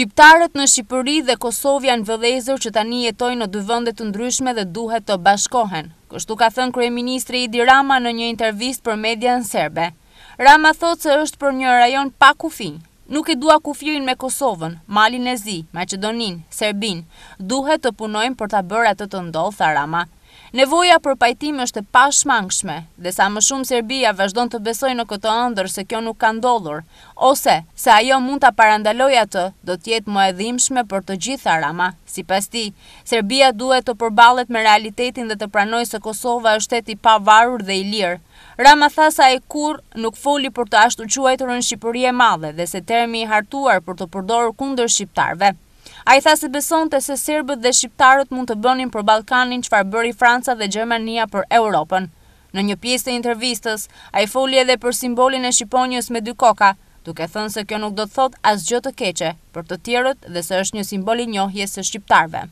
Shqiptarët në Shqipëri dhe Kosovë janë vëdhezër që tani jetojnë në dy vëndet të ndryshme dhe duhet të bashkohen. Kështu ka thënë Kryeministri Idi Rama në një intervist për media në Serbe. Rama thotë se është për një rajon pa kufin. Nuk e dua kufirin me Kosovën, Malin e Zi, Macedonin, Serbin. Duhet të punojmë për të bërë atë të ndodhë, tha Rama. Nevoja për pajtim është e pashmangshme, dhe sa më shumë Serbia vazhdon të besoj në këto ëndër se kjo nuk kanë ndodhur, ose se ajo mund të parandaloj atë, do tjetë më edhimshme për të gjitha rama. Si pas ti, Serbia duhet të përbalet me realitetin dhe të pranoj se Kosova është eti pa varur dhe i lirë. Rama thasa e kur nuk foli për të ashtu quajtë rënë e madhe dhe se termi i hartuar për të përdorë kundër Shqiptarve. A i tha se beson të se sirbët dhe shqiptarët mund të bënin për Balkanin që farë bëri Franca dhe Gjermania për Europën. Në një pjesë të intervistës, a i foli edhe për simbolin e Shqiponjës me dy koka, duke thënë se kjo nuk do të thot as gjotë të keqe për të tjerët dhe se është një simbolin njohje së shqiptarve.